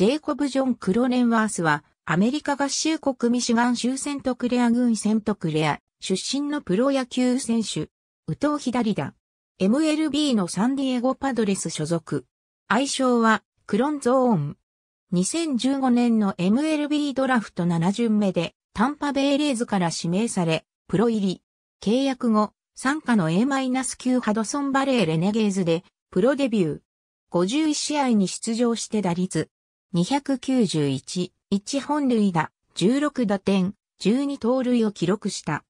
ジェイコブ・ジョン・クロネンワースは、アメリカ合衆国ミシガン州セントクレア郡セントクレア出身のプロ野球選手、宇藤左だ。MLB のサンディエゴパドレス所属。愛称は、クロンゾーン。2015年の MLB ドラフト7巡目で、タンパベイレーズから指名され、プロ入り。契約後、参加の A-9 ハドソンバレーレネゲーズで、プロデビュー。51試合に出場して打率、291、1本塁打、16打点、12盗塁を記録した。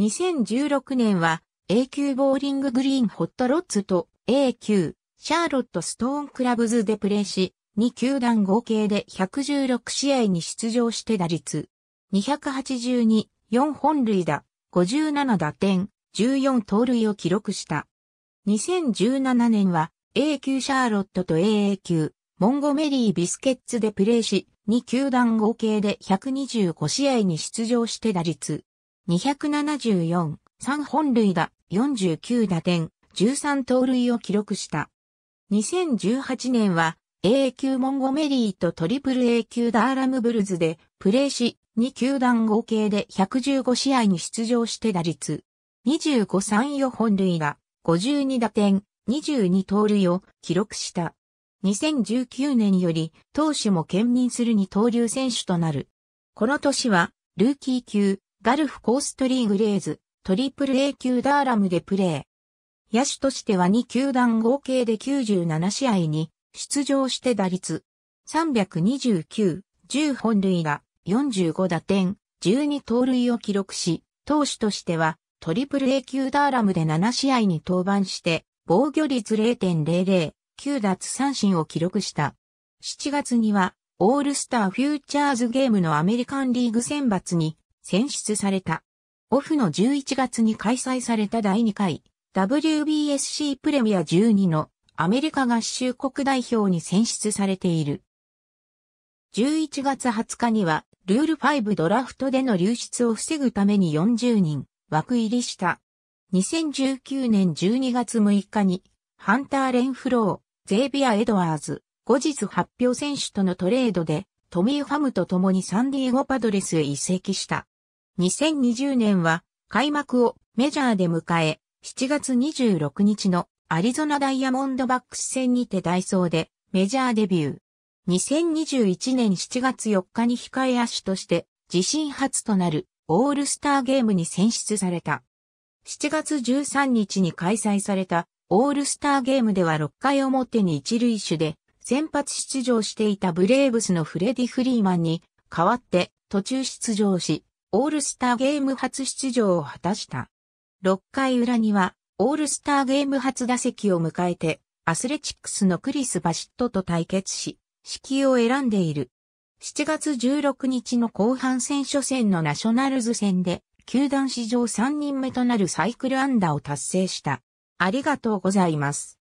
2016年は A 級ボーリンググリーンホットロッツと A 級シャーロットストーンクラブズでプレーし、2球団合計で116試合に出場して打率282、4本塁打、57打点、14盗塁を記録した。2017年は A 級シャーロットと AA 級モンゴメリー・ビスケッツでプレーし、2球団合計で125試合に出場して打率。274、3本塁打、49打点、13盗塁を記録した。2018年は A 級モンゴメリーとトリプル A 級ダーラムブルズでプレーし、2球団合計で115試合に出場して打率。25、3、4本塁打、52打点、22盗塁を記録した。2019年より投手も兼任する二刀流選手となる。この年は、ルーキー級、ガルフコーストリーグレーズ、トリプル A 級ダーラムでプレー。野手としては2球団合計で97試合に出場して打率329、10本塁打、45打点、12盗塁を記録し、投手としてはトリプル A 級ダーラムで7試合に登板して、防御率0.00、9奪三振を記録した。7月には、オールスターフューチャーズゲームのアメリカンリーグ選抜に選出された。オフの11月に開催された第2回 WBSC プレミア12のアメリカ合衆国代表に選出されている。11月20日にはルール5ドラフトでの流出を防ぐために40人枠入りした。2019年12月6日にハンター・レンフロー。ゼービア・エドワーズ、後日発表選手とのトレードで、トミー・ファムと共にサンディエゴ・パドレスへ移籍した。2020年は、開幕をメジャーで迎え、7月26日のアリゾナダイヤモンドバックス戦にてダイソーでメジャーデビュー。2021年7月4日に控え足として自身初となるオールスターゲームに選出された。7月13日に開催されたオールスターゲームでは6回表に一塁手で先発出場していたブレーブスのフレディ・フリーマンに代わって途中出場し、オールスターゲーム初出場を果たした。6回裏にはオールスターゲーム初打席を迎えてアスレチックスのクリス・バシットと対決し、指揮を選んでいる。7月16日の後半戦初戦のナショナルズ戦で、球団史上3人目となるサイクル安打を達成した。ありがとうございます。